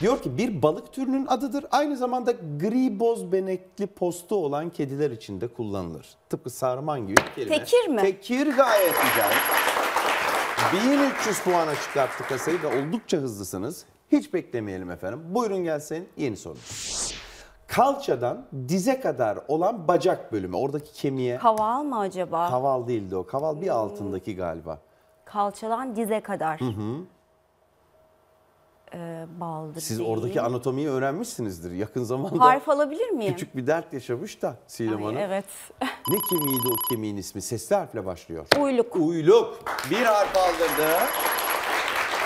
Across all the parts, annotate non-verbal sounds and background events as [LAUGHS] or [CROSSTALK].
Diyor ki bir balık türünün adıdır. Aynı zamanda gri boz benekli postu olan kediler için de kullanılır. Tıpkı sarman gibi bir kelime. Tekir mi? Tekir gayet güzel. 1300 puana çıkarttı kasayı ve oldukça hızlısınız. Hiç beklemeyelim efendim. Buyurun gelsin yeni soru. Kalçadan dize kadar olan bacak bölümü. Oradaki kemiğe. Kaval mı acaba? Kaval değildi o. Kaval bir hmm. altındaki galiba. Kalçadan dize kadar. Hı hı e, bağlıdır. Siz diyeyim. oradaki anatomiyi öğrenmişsinizdir. Yakın zamanda Harf alabilir miyim? küçük bir dert yaşamış da Sinem Hanım. evet. ne kemiğiydi o kemiğin ismi? Sesli harfle başlıyor. Uyluk. Uyluk. Bir harf aldırdı.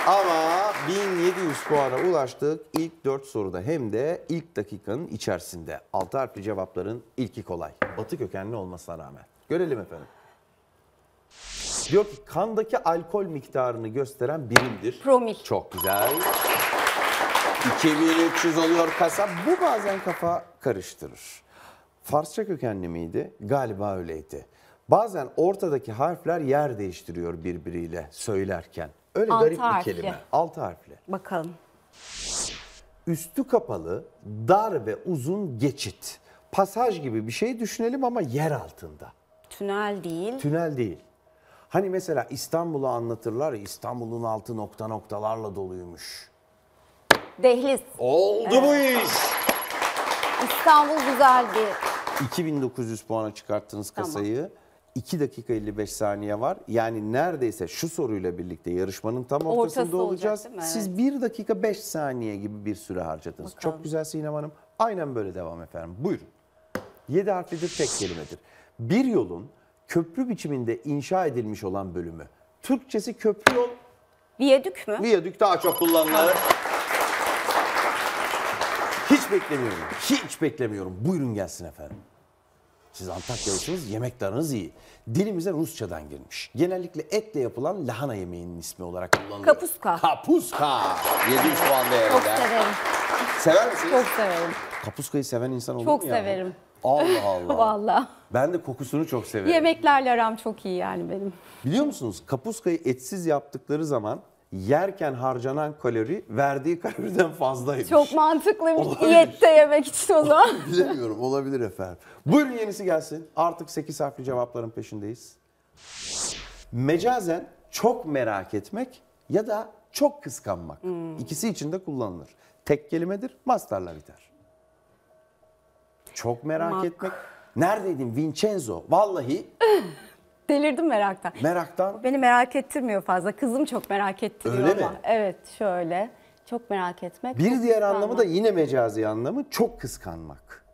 Ama 1700 puana ulaştık ilk 4 soruda hem de ilk dakikanın içerisinde. 6 harfli cevapların ilki kolay. Batı kökenli olmasına rağmen. Görelim efendim. Diyor ki kandaki alkol miktarını gösteren birimdir. Promil. Çok güzel. 2300 oluyor kasa. Bu bazen kafa karıştırır. Farsça kökenli miydi? Galiba öyleydi. Bazen ortadaki harfler yer değiştiriyor birbiriyle söylerken. Öyle Altı garip harfli. bir kelime. Altı harfli. Bakalım. Üstü kapalı, dar ve uzun geçit. Pasaj gibi bir şey düşünelim ama yer altında. Tünel değil. Tünel değil. Hani mesela İstanbul'u anlatırlar İstanbul'un altı nokta noktalarla doluymuş. Dehliz. Oldu bu iş. İstanbul güzel bir... 2900 puana çıkarttınız Tamam. kasayı. 2 dakika 55 saniye var. Yani neredeyse şu soruyla birlikte yarışmanın tam ortasında Ortası olacak, olacağız. Evet. Siz 1 dakika 5 saniye gibi bir süre harcadınız. Bakalım. Çok güzel Sinem Hanım. Aynen böyle devam efendim. Buyurun. 7 harflidir tek kelimedir. Bir yolun köprü biçiminde inşa edilmiş olan bölümü. Türkçesi köprü yol, Viyadük mü? viyadük daha çok kullanılır. Hiç beklemiyorum. Hiç beklemiyorum. Buyurun gelsin efendim. Siz Antakyalısınız, yemek yemekleriniz iyi. Dilimize Rusçadan girmiş. Genellikle etle yapılan lahana yemeğinin ismi olarak kullanılıyor. Kapuska. Kapuska. 700 puan değerinde. Çok severim. Sever misiniz? Çok severim. Kapuskayı seven insan olur Çok mu ya? severim. Allah [LAUGHS] Allah. Valla. Ben de kokusunu çok severim. Yemeklerle aram çok iyi yani benim. Biliyor musunuz kapuskayı etsiz yaptıkları zaman yerken harcanan kalori verdiği kaloriden fazlaymış. Çok mantıklı bir diyette yemek için o zaman. [LAUGHS] Bilemiyorum olabilir efendim. Buyurun yenisi gelsin. Artık 8 harfli cevapların peşindeyiz. Mecazen çok merak etmek ya da çok kıskanmak. Hmm. İkisi için de kullanılır. Tek kelimedir, mastarla biter. Çok merak Mak. etmek. Neredeydin Vincenzo? Vallahi [LAUGHS] Delirdim meraktan. Meraktan? Beni merak ettirmiyor fazla. Kızım çok merak ettiriyor Öyle ama. Mi? Evet şöyle. Çok merak etmek. Bir diğer kıskanmak. anlamı da yine mecazi anlamı çok kıskanmak.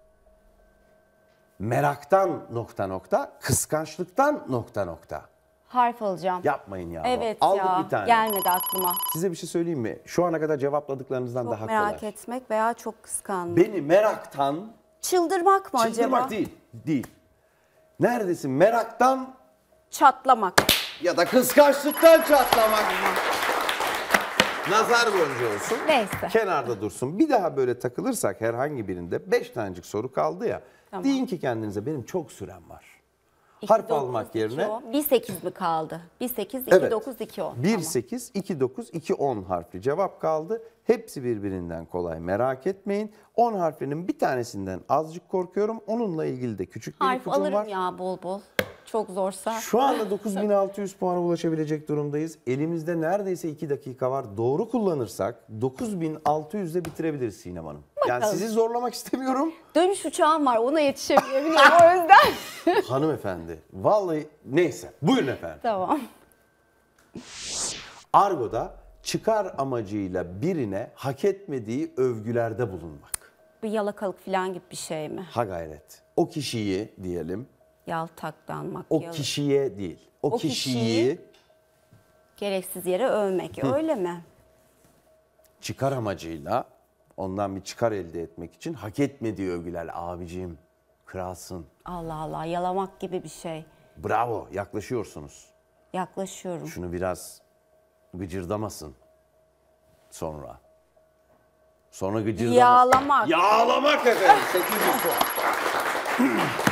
Meraktan nokta nokta, kıskançlıktan nokta nokta. Harf alacağım. Yapmayın ya. Evet Aldık ya. bir tane. Gelmedi aklıma. Size bir şey söyleyeyim mi? Şu ana kadar cevapladıklarınızdan çok daha kolay. Çok merak etmek veya çok kıskanmak. Beni meraktan... Çıldırmak mı Çıldırmak acaba? Çıldırmak değil. Değil. Neredesin? Meraktan çatlamak. Ya da kıskançlıktan çatlamak. Nazar boncuğu olsun. Neyse. Kenarda dursun. Bir daha böyle takılırsak herhangi birinde beş tanecik soru kaldı ya. Tamam. Deyin ki kendinize benim çok sürem var. İki Harf dokuz, almak yerine. 1-8 mi kaldı? 1-8, 2-9, 2-10. 1-8, 2-9, 2-10 harfli cevap kaldı. Hepsi birbirinden kolay merak etmeyin. 10 harfinin bir tanesinden azıcık korkuyorum. Onunla ilgili de küçük bir Harf ipucum var. Harf alırım ya bol bol çok zorsa. Şu anda 9600 puana ulaşabilecek durumdayız. Elimizde neredeyse 2 dakika var. Doğru kullanırsak 9600'de bitirebiliriz Sinem Hanım. Bakalım. Yani sizi zorlamak istemiyorum. Dönüş uçağım var ona yetişemeyebilirim [LAUGHS] o yüzden. Hanımefendi vallahi neyse buyurun efendim. Tamam. Argo'da çıkar amacıyla birine hak etmediği övgülerde bulunmak. Bir yalakalık falan gibi bir şey mi? Ha gayret. O kişiyi diyelim Yaltaktan makyalı. O kişiye değil. O, o kişiyi, kişiyi gereksiz yere övmek. Hı. Öyle mi? Çıkar amacıyla ondan bir çıkar elde etmek için hak etmediği övgüler abicim kralsın. Allah Allah yalamak gibi bir şey. Bravo yaklaşıyorsunuz. Yaklaşıyorum. Şunu biraz gıcırdamasın sonra. Sonra gıcırdamasın. Yağlamak. Yağlamak efendim 800 puan. [LAUGHS]